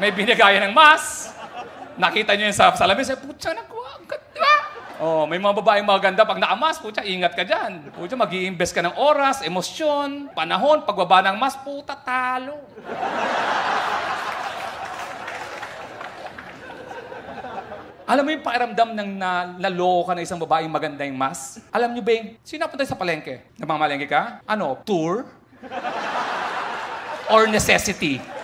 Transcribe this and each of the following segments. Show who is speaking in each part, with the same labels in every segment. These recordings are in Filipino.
Speaker 1: May binigay ng mas. Nakita niyo yun sa salamin, sabi, eh, putya, nagkuha, di ba? Oh, may mga babaeng maganda pag naamas, putya, ingat ka diyan. Putya, mag invest ka ng oras, emosyon, panahon, pagbaba ng mas, puta, talo. Alam mo yung pakiramdam ng na, naloko ka ng isang babaeng maganda yung mas? Alam nyo, Beng, sino napunta sa palengke? Namamalengke ka? Ano? Tour? Or necessity?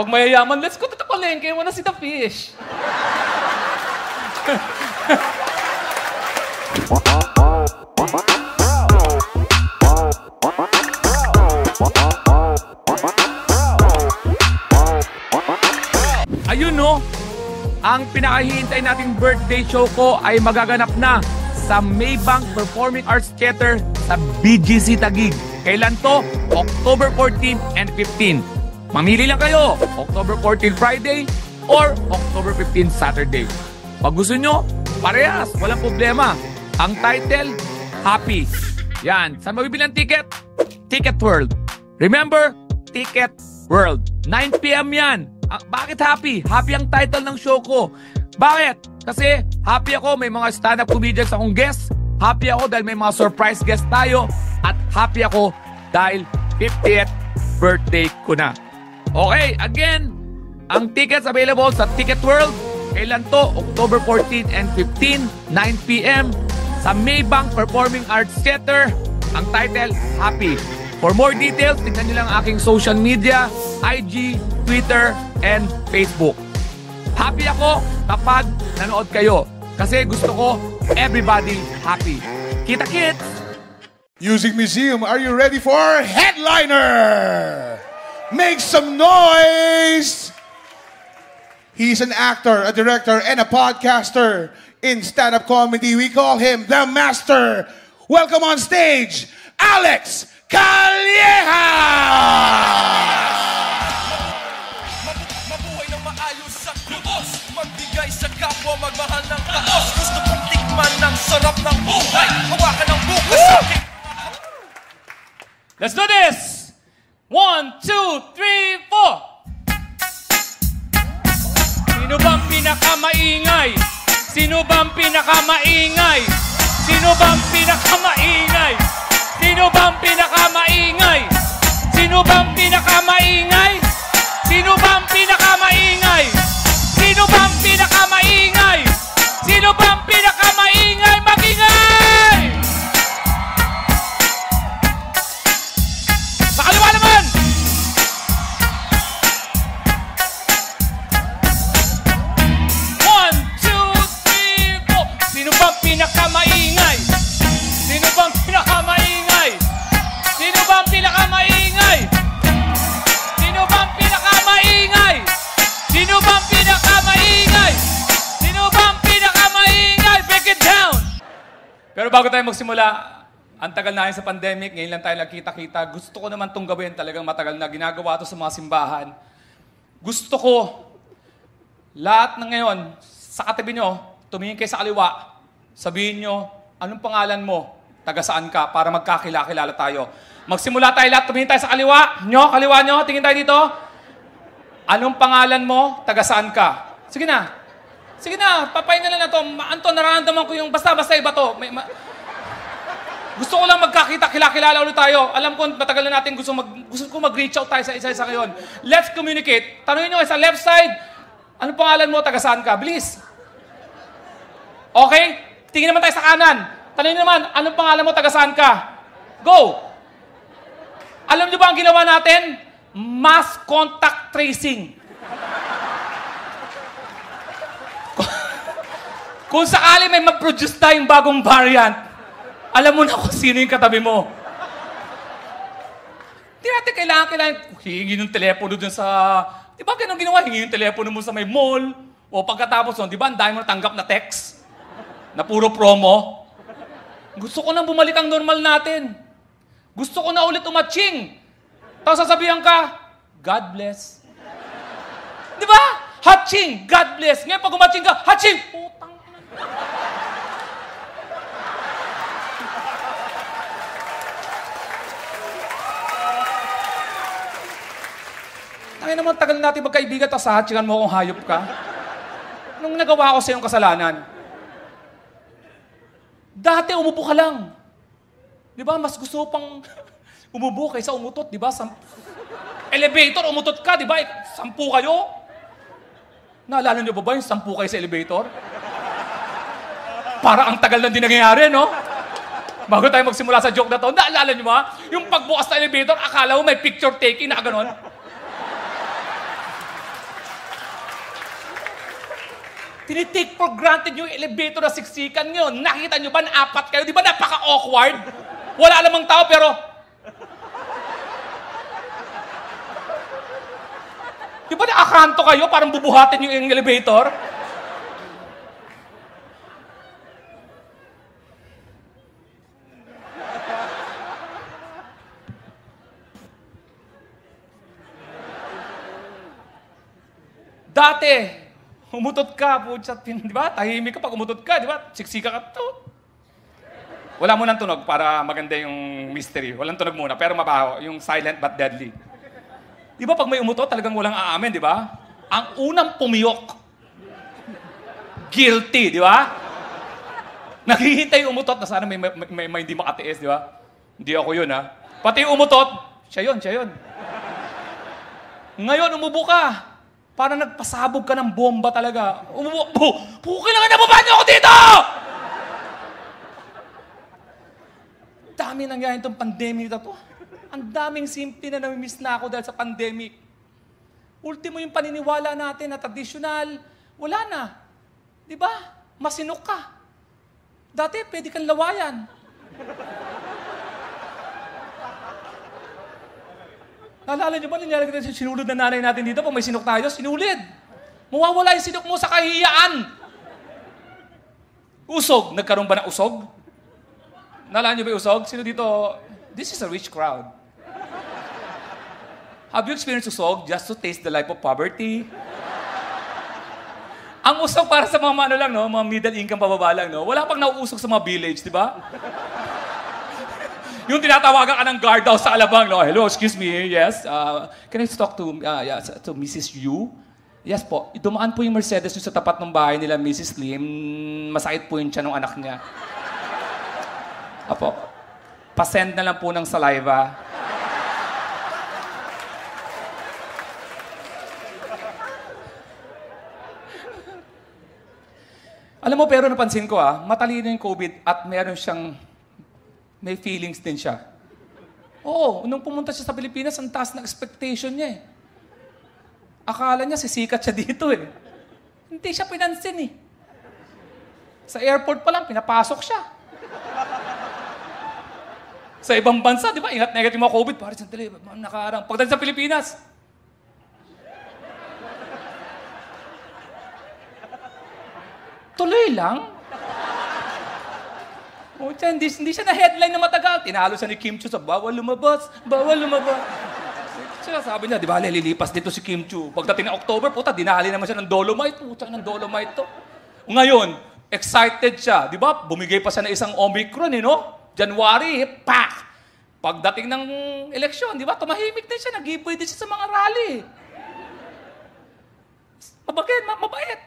Speaker 1: Pag mayayaman, let's go to the palengke. I wanna see the fish. Ayun no, ang pinakahihintay nating birthday show ko ay magaganap na sa Maybank Performing Arts Theater sa BGC Taguig. Kailan to? October 14 and 15. Mamili lang kayo, October 14 Friday or October 15 Saturday. Pag gusto nyo, parehas, walang problema. Ang title, Happy. Yan, saan mabibili ang ticket? Ticket World. Remember, Ticket World. 9pm yan. Ah, bakit happy? Happy ang title ng show ko. Bakit? Kasi happy ako, may mga stand-up comedians akong guest. Happy ako dahil may mga surprise guest tayo. At happy ako dahil 50th birthday ko na. Okay, again, ang tickets available sa Ticket World. Kailan to? October 14 and 15, 9pm sa Maybank Performing Arts Theater. Ang title, Happy. For more details, tingnan nyo lang aking social media, IG, Twitter, and Facebook. Happy ako kapag nanood kayo. Kasi gusto ko everybody happy. Kita kits Music Museum, are you ready for Headliner? Make some noise! He's an actor, a director, and a podcaster in stand up comedy. We call him the master. Welcome on stage, Alex Calleja! Let's do this! One, two, three, four! Sino bang pinakamaingay? Sino bang pinakamaingay? Sino bang pinakamaingay? Sino bang pinakamaingay? Pero bago tayo magsimula, ang tagal na sa pandemic, ngayon lang tayo nagkita-kita. Gusto ko naman itong gawin, talagang matagal na ginagawa ito sa mga simbahan. Gusto ko, lahat ng ngayon, sa katabi nyo, tumingin kayo sa kaliwa, sabihin nyo, anong pangalan mo? Taga saan ka? Para magkakilala tayo. Magsimula tayo lahat, tumingin tayo sa kaliwa. Nyo, kaliwa nyo, tingin tayo dito. Anong pangalan mo? Taga saan ka? Sige na, Sige na, papayin na lang na to. Anton, nararamdaman ko yung basta-basta iba to. May, ma- gusto ko lang magkakita, kilakilala ulit tayo. Alam ko, matagal na natin gusto, mag, gusto ko mag-reach out tayo sa isa-isa ngayon. Let's communicate. Tanungin nyo, sa left side, ano pangalan mo, taga saan ka? Please. Okay? Tingin naman tayo sa kanan. Tanungin naman, ano pangalan mo, taga saan ka? Go! Alam nyo ba ang ginawa natin? Mass contact tracing. Kung sakali may mag-produce tayong bagong variant, alam mo na kung sino yung katabi mo. Hindi natin kailangan, kailangan hihingi ng telepono dun sa... Di ba ganun ginawa? Hingi yung telepono mo sa may mall. O pagkatapos nun, di ba ang dami mo natanggap na text? Na puro promo? Gusto ko nang bumalik ang normal natin. Gusto ko na ulit umatching. Tapos sasabihan ka, God bless. Di ba? Hatching, God bless. Ngayon pag umatching ka, hatching, oh, ay naman, tagal natin magkaibigan, tapos sahatsikan mo kung hayop ka. Nung nagawa ko sa iyong kasalanan, dati umupo ka lang. Di ba? Mas gusto pang umubo kaysa umutot, di ba? Sa elevator, umutot ka, di ba? Eh, sampu kayo. Naalala niyo ba ba yung sampu kayo sa elevator? Para ang tagal nang dinangyayari, no? Bago tayo magsimula sa joke na to, naalala niyo ba? Yung pagbukas na elevator, akala mo may picture taking na ganun. Tinitake for granted yung elevator na siksikan nyo. Nakita niyo ba na apat kayo? Di ba napaka-awkward? Wala namang tao pero Di ba naakanto kayo? Parang bubuhatin yung elevator? Dati, umutot ka, putsat, di ba? Tahimik ka pag umutot ka, di ba? Siksika ka to. Wala mo ng tunog para maganda yung mystery. Walang tunog muna, pero mabaho. Yung silent but deadly. Di ba pag may umutot, talagang walang aamin, di ba? Ang unang pumiyok. Guilty, di ba? Naghihintay umutot na sana may, may, may, may hindi makatiis, di ba? Hindi ako yun, ha? Pati umutot, siya yun, siya yun. Ngayon, umubo ka. Para nagpasabog ka ng bomba talaga. Umubo, po, po, kailangan na babanyo ako dito! Dami nangyayari itong pandemic na to. Ang daming simple na namimiss na ako dahil sa pandemic. Ultimo yung paniniwala natin na traditional, wala na. Di ba? Masinok ka. Dati, pwede kang lawayan. Naalala niyo ba, nilalagay natin, sinulod na nanay natin dito, pag may sinok tayo, sinulid. Mawawala yung sinok mo sa kahihiyaan. Usog. Nagkaroon ba ng usog? Naalala niyo ba usog? Sino dito? This is a rich crowd. Have you experienced usog just to taste the life of poverty? Ang usog para sa mga ano lang, no? mga middle income pababa lang, no? wala pang nauusog sa mga village, di ba? Yung tinatawagan ka ng guard daw sa alabang, no? Hello, excuse me, yes? Uh, can I talk to, uh, yes, to Mrs. Yu? Yes po. Dumaan po yung Mercedes yung sa tapat ng bahay nila, Mrs. Lim. Masakit po yung tiyan ng anak niya. Apo, pasend na lang po ng saliva. Alam mo, pero napansin ko ah, matalino yung COVID at meron siyang may feelings din siya. Oo, nung pumunta siya sa Pilipinas, ang taas na expectation niya eh. Akala niya sisikat siya dito eh. Hindi siya pinansin eh. Sa airport pa lang, pinapasok siya. sa ibang bansa, di ba? Ingat na ingat yung mga COVID. Pare, sandali, nakaarang. Pagdating sa Pilipinas, tuloy lang. Oh, tiyan, hindi, hindi siya na-headline na matagal. Tinalo siya ni Kim Chu sa bawal lumabas, bawal lumabas. Siya sabi niya, di ba, lilipas dito si Kim Chu. Pagdating ng October, puta, dinali naman siya ng dolomite. Puta, ng dolomite to. Ngayon, excited siya. Di ba, bumigay pa siya na isang Omicron, eh, no? January, eh, pak! Pagdating ng eleksyon, di ba, tumahimik din siya, nag-iboy din siya sa mga rally. Mabagin, mabait.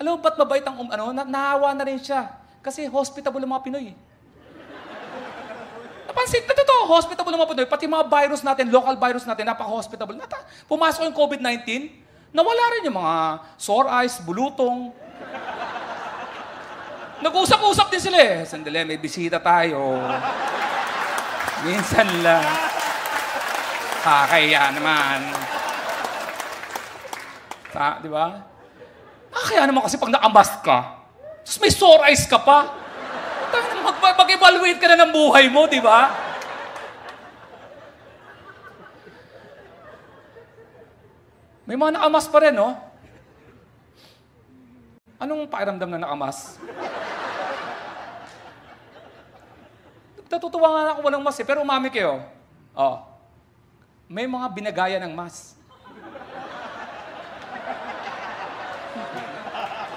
Speaker 1: Alam mo, ba't mabait ang, um, ano, nahawa na rin siya. Kasi hospitable ang mga Pinoy. Eh. Napansin, na totoo, hospitable ang mga Pinoy. Pati mga virus natin, local virus natin, napaka-hospitable. Nata, pumasok yung COVID-19, nawala rin yung mga sore eyes, bulutong. Nag-usap-usap din sila eh. Sandali, may bisita tayo. Minsan lang. Kakaya naman. Sa, di ba? Ah, kaya naman kasi pag nakamask ka, tapos may sore eyes ka pa. Mag- mag-evaluate ka na ng buhay mo, di ba? May mga nakamas pa rin, no? Anong pakiramdam na nakamas? Natutuwa nga ako walang mas eh, pero umami kayo. Oh, may mga binagaya ng mas.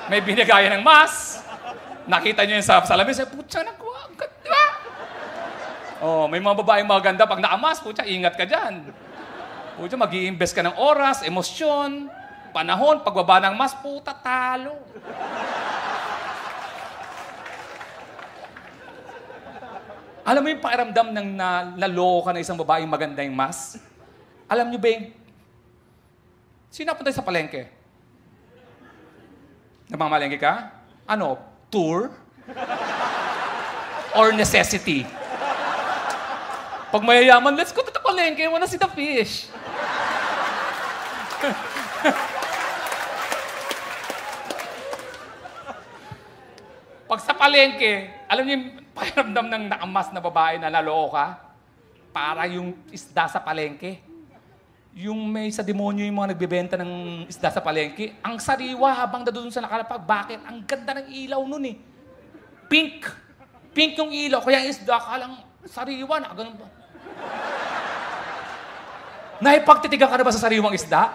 Speaker 1: May binigaya ng mas. Nakita niyo yun sa salamin, sabi, eh, putya na kuha, di ba? Oh, may mga babaeng maganda pag naamas, putya, ingat ka dyan. Putya, mag invest ka ng oras, emosyon, panahon, pagbaba ng mas, puta, talo. Alam mo yung pakiramdam ng na, naloko na isang babaeng maganda yung mas? Alam niyo ba yung... Sino napunta sa palengke? Nagmamalengke ka? Ano? Tour? Or necessity? Pag mayayaman, let's go to the palengke. I wanna see the fish. Pag sa palengke, alam niyo yung pakiramdam ng nakamas na babae na naloko ka? Para yung isda sa palengke yung may sa demonyo yung mga nagbebenta ng isda sa palengke, ang sariwa habang doon sa nakalapag. Bakit? Ang ganda ng ilaw nun eh. Pink. Pink yung ilaw. Kaya yung isda, kalang sariwa na. Ganun ba? Naipagtitigan ka na ba sa sariwang isda?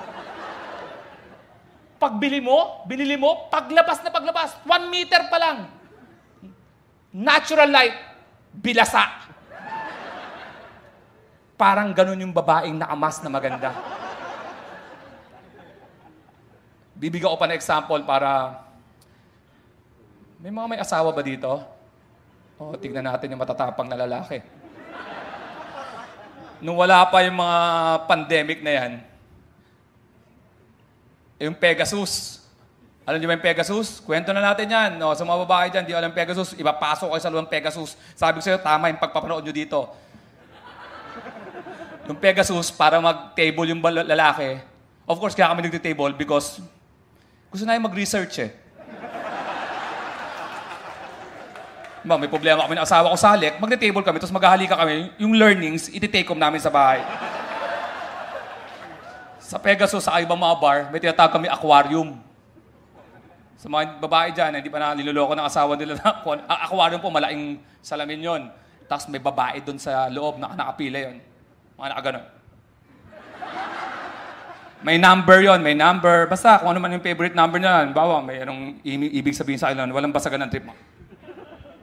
Speaker 1: Pagbili mo, binili mo, paglabas na paglabas, one meter pa lang. Natural light, bilasa parang ganun yung babaeng nakamas na maganda. Bibigyan ko pa na example para... May mga may asawa ba dito? O, oh, tignan natin yung matatapang na lalaki. Nung wala pa yung mga pandemic na yan, eh, yung Pegasus. Alam niyo ba yung Pegasus? Kwento na natin yan. No, sa mga babae dyan, di alam Pegasus, ipapasok kayo sa luwang Pegasus. Sabi ko sa'yo, tama yung pagpapanood nyo dito Nung Pegasus, para mag-table yung lalaki. Of course, kaya kami nag-table because gusto namin mag-research eh. Ma, may problema kami ng asawa ko sa halik, magte-table kami, tapos maghahalika kami, yung learnings, iti-take home namin sa bahay. sa Pegasus, sa ibang mga bar, may tinatag kami aquarium. Sa mga babae dyan, hindi eh, pa na niloloko ng asawa nila na aquarium po, malaking salamin yon. Tapos may babae doon sa loob, na nakapila yon. Mga nakaganon. May number yon, may number. Basta kung ano man yung favorite number niya. Halimbawa, may anong ibig sabihin sa akin walang basagan ng trip mo.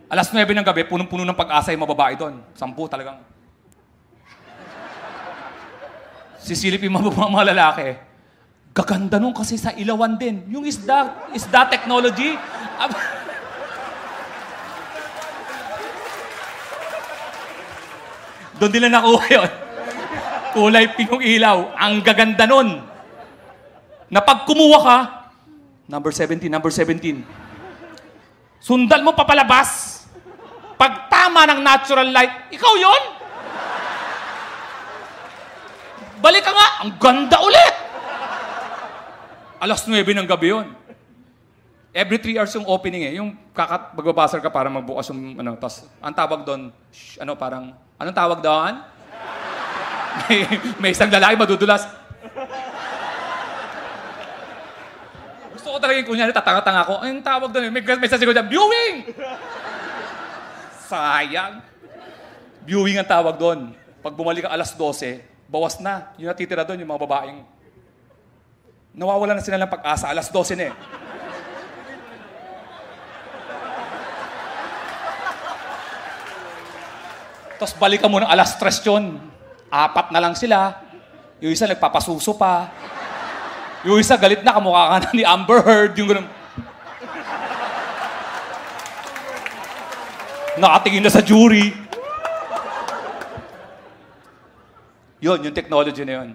Speaker 1: Alas 9 ng gabi, punong-puno ng pag-asa yung mababae doon. Sampu talagang. Sisilip yung mga lalaki. Gaganda nun kasi sa ilawan din. Yung isda, isda technology. doon nila nakuha yun kulay pink yung ilaw. Ang gaganda nun. Na pag kumuha ka, number 17, number 17, sundal mo papalabas. Pag tama ng natural light, ikaw yon. Balik ka nga, ang ganda ulit. Alas 9 ng gabi yon. Every 3 hours yung opening eh. Yung kakat, magbabasar ka para magbukas yung ano. Tapos, ang tawag doon, ano parang, anong tawag doon? may, may isang lalaki madudulas. Gusto ko talaga yung kunyari, tatanga-tanga ko. Ang tawag doon, may, may sasigaw dyan, viewing! Sayang. Viewing ang tawag doon. Pag bumalik ang alas 12, bawas na. Yung natitira doon, yung mga babaeng. Nawawala na sila ng pag-asa, alas 12 na eh. Tapos balik ka muna alas tres yun. Apat na lang sila. Yung isa nagpapasuso pa. Yung isa galit na, kamukha ka na ni Amber Heard. Yung ganun. Nakatingin na sa jury. Yun, yung technology na yun.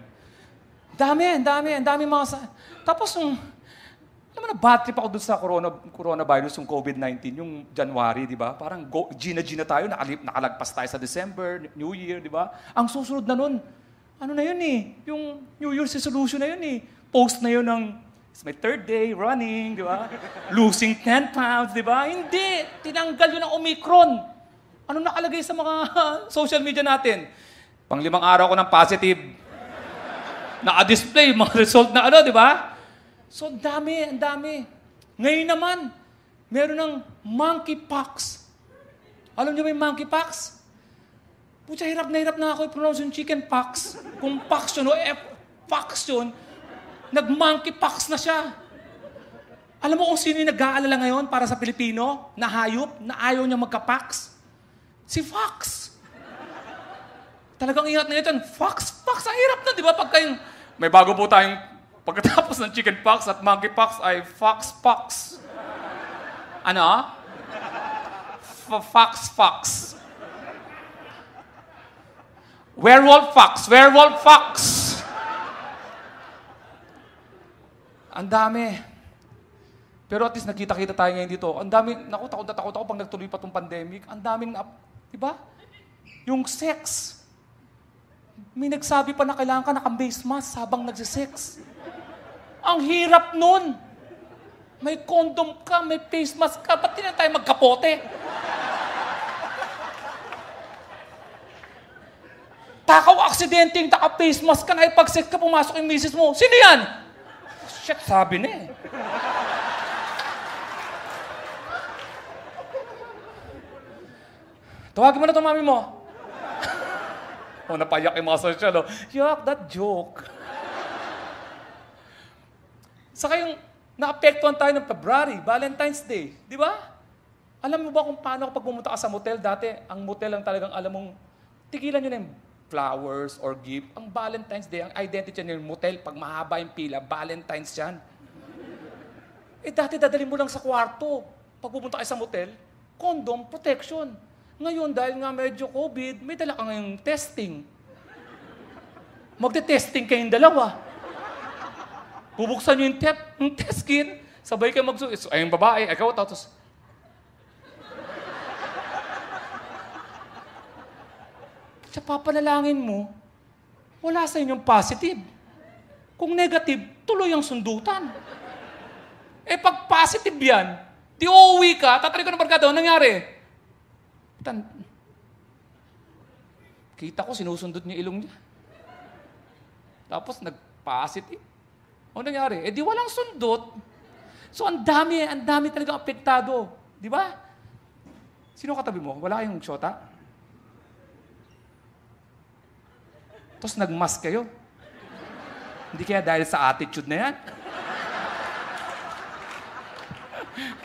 Speaker 1: Dami, dami, dami mga sa... Tapos yung... Um, naman na-bad trip ako dun sa corona, coronavirus, yung COVID-19, yung January, di ba? Parang go, gina-gina tayo, nakalip, nakalagpas tayo sa December, New Year, di ba? Ang susunod na nun, ano na yun eh, yung New Year's resolution na yun eh. Post na yun ng, it's my third day running, di ba? Losing 10 pounds, di ba? Hindi, tinanggal yun ng Omicron. Ano nakalagay sa mga social media natin? Panglimang araw ko ng positive. Naka-display mga result na ano, di ba? So, ang dami, ang dami. Ngayon naman, meron ng monkeypox. Alam niyo ba yung monkeypox? Pucha, hirap na hirap na ako i-pronounce yung chicken pox. Kung pox yun o F pox yun, nag-monkeypox na siya. Alam mo kung sino yung nag-aalala ngayon para sa Pilipino na hayop na ayaw niya magka pox Si Fox. Talagang ingat na ito. Fox, Fox, ang hirap na, di ba? Pagka kayong, may bago po tayong Pagkatapos ng chicken pox at monkey pox ay fox pox. Ano? F fox fox. Werewolf fox, werewolf fox. Ang dami. Pero at least nakita-kita tayo ngayon dito. Ang dami, naku, takot na takot ako pag nagtuloy pa tong pandemic. Ang daming, di ba? Yung sex. May nagsabi pa na kailangan ka naka-base mask habang nagsisex. Ang hirap nun. May condom ka, may face mask ka, ba't na tayo magkapote? Takaw aksidente yung taka face mask ka na ipag-sex ka, pumasok yung misis mo. Sino yan? Shit, sabi na eh. Tawagin mo na itong mami mo. o, oh, napayak yung mga social, no? Yuck, that joke. Saka yung naapektuhan tayo ng February, Valentine's Day, di ba? Alam mo ba kung paano kapag pumunta ka sa motel dati, ang motel lang talagang alam mong tigilan nyo na yung flowers or gift. Ang Valentine's Day, ang identity niya ng motel, pag mahaba yung pila, Valentine's yan. eh dati dadali mo lang sa kwarto. Pag pupunta ka sa motel, condom protection. Ngayon, dahil nga medyo COVID, may dala ka ngayong testing. Magte-testing kayong dalawa. Bubuksan nyo yung, tep, yung test skin. Sabay kayo magsuot. So, ay, yung babae, ikaw, tapos... Sa papanalangin mo, wala sa inyong positive. Kung negative, tuloy ang sundutan. Eh pag positive yan, di uuwi ka, tatali ko ng barkada, anong nangyari? Tan Kita ko, sinusundot niya ilong niya. Tapos nag-positive. Ano nangyari? Eh di walang sundot. So ang dami, ang dami talaga apektado. Di ba? Sino katabi mo? Wala kayong syota? Tapos nagmask kayo. Hindi kaya dahil sa attitude na yan?